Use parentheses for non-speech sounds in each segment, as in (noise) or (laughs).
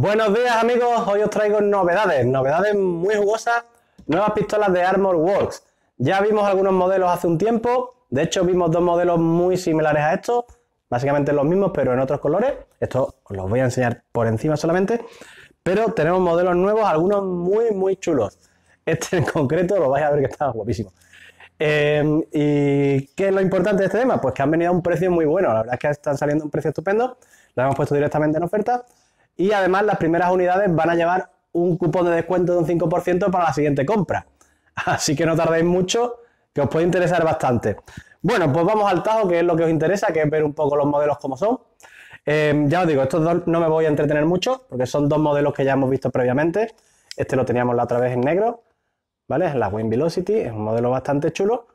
Buenos días amigos, hoy os traigo novedades, novedades muy jugosas, nuevas pistolas de Armor Works. Ya vimos algunos modelos hace un tiempo, de hecho vimos dos modelos muy similares a estos, básicamente los mismos pero en otros colores, esto los voy a enseñar por encima solamente, pero tenemos modelos nuevos, algunos muy muy chulos. Este en concreto lo vais a ver que está guapísimo. Eh, ¿Y qué es lo importante de este tema? Pues que han venido a un precio muy bueno, la verdad es que están saliendo a un precio estupendo, lo hemos puesto directamente en oferta y además las primeras unidades van a llevar un cupón de descuento de un 5% para la siguiente compra. (laughs) Así que no tardéis mucho, que os puede interesar bastante. Bueno, pues vamos al tajo, que es lo que os interesa, que es ver un poco los modelos como son. Eh, ya os digo, estos dos no me voy a entretener mucho, porque son dos modelos que ya hemos visto previamente. Este lo teníamos la otra vez en negro, ¿vale? Es la Wind Velocity, es un modelo bastante chulo.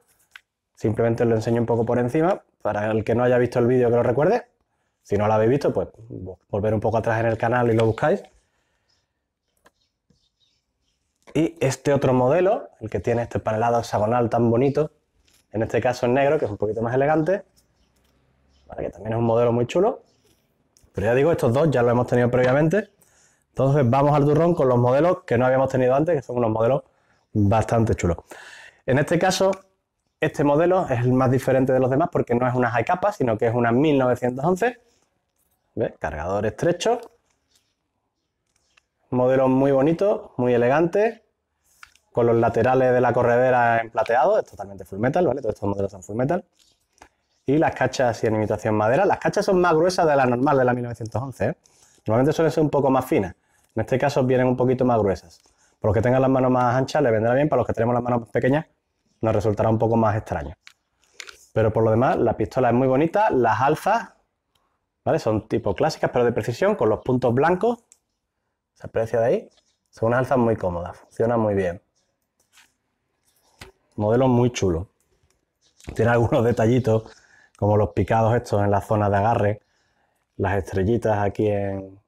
Simplemente os lo enseño un poco por encima, para el que no haya visto el vídeo que lo recuerde. Si no la habéis visto, pues volver un poco atrás en el canal y lo buscáis. Y este otro modelo, el que tiene este panelado hexagonal tan bonito, en este caso en negro, que es un poquito más elegante, que también es un modelo muy chulo. Pero ya digo, estos dos ya lo hemos tenido previamente. Entonces vamos al turrón con los modelos que no habíamos tenido antes, que son unos modelos bastante chulos. En este caso, este modelo es el más diferente de los demás porque no es una high capa, sino que es una 1911 Cargador estrecho. Modelo muy bonito, muy elegante. Con los laterales de la corredera en plateado. Es totalmente full metal, ¿vale? Todos estos modelos son full metal. Y las cachas y en imitación madera. Las cachas son más gruesas de la normal de la 1911. ¿eh? Normalmente suelen ser un poco más finas. En este caso vienen un poquito más gruesas. Por los que tengan las manos más anchas les vendrá bien. Para los que tenemos las manos más pequeñas nos resultará un poco más extraño. Pero por lo demás, la pistola es muy bonita. Las alzas son tipo clásicas, pero de precisión, con los puntos blancos. Se aprecia de ahí. Son unas alzas muy cómodas, funcionan muy bien. Modelo muy chulo. Tiene algunos (laughs) detallitos, como los picados estos en la zona de agarre, las estrellitas aquí en,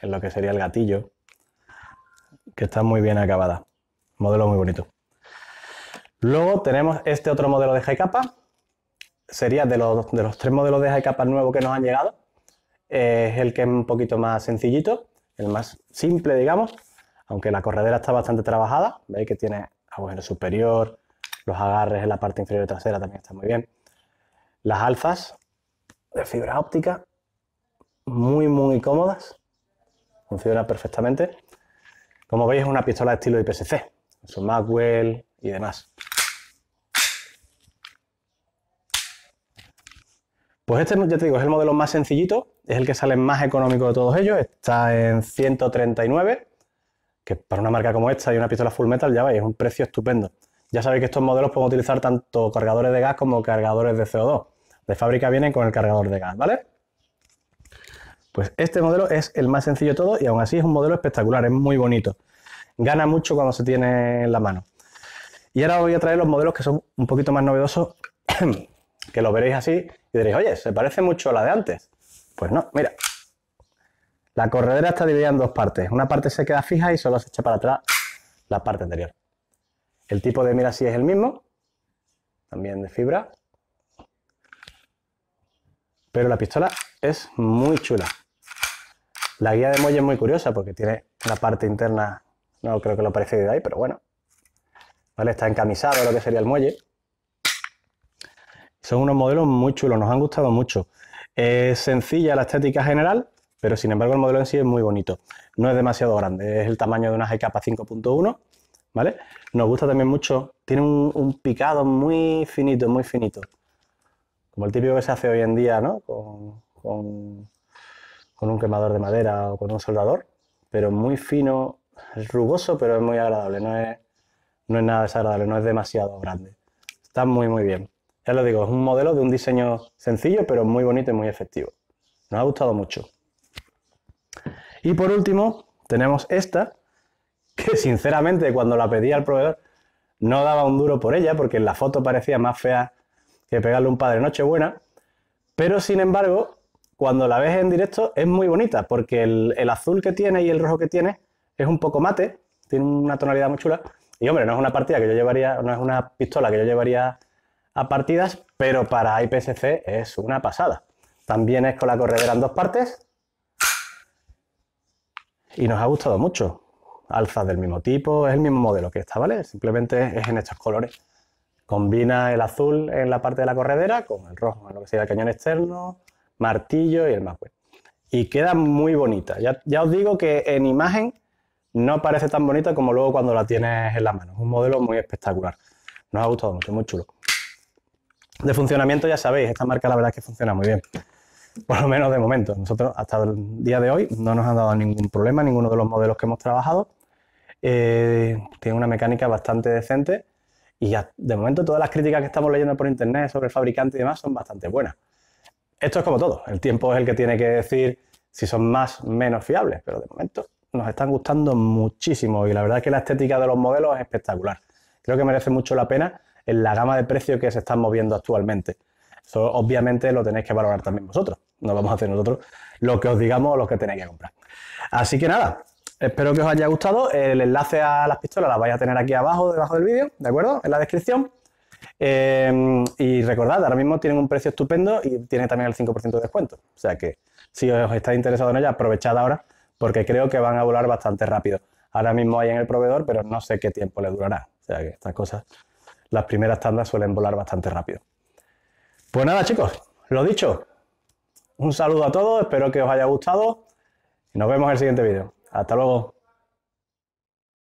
lo que sería el gatillo, que están muy bien acabadas. Modelo muy bonito. Luego tenemos este otro modelo de high capa. Sería de los, de los tres modelos de high capa nuevos que nos han llegado es el que es un poquito más sencillito, el más simple, digamos, aunque la corredera está bastante trabajada, veis que tiene agujero superior, los agarres en la parte inferior y trasera también están muy bien. Las alfas de fibra óptica, muy, muy cómodas, funciona perfectamente. Como veis, es una pistola de estilo IPSC, su magwell y demás. Pues este, ya te digo, es el modelo más sencillito, es el que sale más económico de todos ellos, está en 139, que para una marca como esta y una pistola full metal, ya veis, es un precio estupendo. Ya sabéis que estos modelos pueden utilizar tanto cargadores de gas como cargadores de CO2. De fábrica vienen con el cargador de gas, ¿vale? Pues este modelo es el más sencillo de todos y aún así es un modelo espectacular, es muy bonito. Gana mucho cuando se tiene en la mano. Y ahora voy a traer los modelos que son un poquito más novedosos, (coughs) que lo veréis así y diréis, oye, se parece mucho a la de antes. Pues no, mira. La corredera está dividida en dos partes. Una parte se queda fija y solo se echa para atrás la parte anterior. El tipo de mira sí es el mismo, también de fibra. Pero la pistola es muy chula. La guía de muelle es muy curiosa porque tiene la parte interna, no creo que lo parece de ahí, pero bueno. ¿Vale? Está encamisado lo que sería el muelle. Son unos modelos muy chulos, nos han gustado mucho. Es sencilla la estética general, pero sin embargo el modelo en sí es muy bonito. No es demasiado grande, es el tamaño de una GK 5.1, ¿vale? Nos gusta también mucho, tiene un, picado muy finito, muy finito. Como el típico que se hace hoy en día, ¿no? Con, un quemador de madera o con un soldador, pero muy fino, es rugoso, pero es muy agradable, no es, no es nada desagradable, no es demasiado grande. Está muy, muy bien. Ya lo digo, es un modelo de un diseño sencillo, pero muy bonito y muy efectivo. Nos ha gustado mucho. Y por último, tenemos esta, que sinceramente cuando la pedí al proveedor no daba un duro por ella, porque en la foto parecía más fea que pegarle un padre Nochebuena. Pero sin embargo, cuando la ves en directo es muy bonita, porque el, el azul que tiene y el rojo que tiene es un poco mate, tiene una tonalidad muy chula. Y hombre, no es una partida que yo llevaría, no es una pistola que yo llevaría a partidas, pero para IPSC es una pasada. También es con la corredera en dos partes y nos ha gustado mucho. Alzas del mismo tipo, es el mismo modelo que está ¿vale? Simplemente es en estos colores. Combina el azul en la parte de la corredera con el rojo en lo que sea el cañón externo, martillo y el bueno Y queda muy bonita. Ya, os digo que en imagen no parece tan bonita como luego cuando la tienes en la mano. un modelo muy espectacular. Nos ha gustado mucho, muy chulo de funcionamiento ya sabéis, esta marca la verdad es que funciona muy bien. Por lo menos de momento. Nosotros hasta el día de hoy no nos han dado ningún problema, ninguno de los modelos que hemos trabajado. Eh, tiene una mecánica bastante decente y ya de momento todas las críticas que estamos leyendo por internet sobre el fabricante y demás son bastante buenas. Esto es como todo, el tiempo es el que tiene que decir si son más o menos fiables, pero de momento nos están gustando muchísimo y la verdad es que la estética de los modelos es espectacular. Creo que merece mucho la pena en la gama de precios que se están moviendo actualmente. Eso obviamente lo tenéis que valorar también vosotros. No vamos a hacer nosotros lo que os digamos o lo que tenéis que comprar. Así que nada, espero que os haya gustado. El enlace a las pistolas las vais a tener aquí abajo, debajo del vídeo, ¿de acuerdo? En la descripción. Eh, y recordad, ahora mismo tienen un precio estupendo y tiene también el 5% de descuento. O sea que si os estáis interesados en ellas, aprovechad ahora porque creo que van a volar bastante rápido. Ahora mismo hay en el proveedor, pero no sé qué tiempo le durará. O sea que estas cosas las primeras tandas suelen volar bastante rápido. Pues nada chicos, lo dicho, un saludo a todos, espero que os haya gustado y nos vemos en el siguiente vídeo. Hasta luego.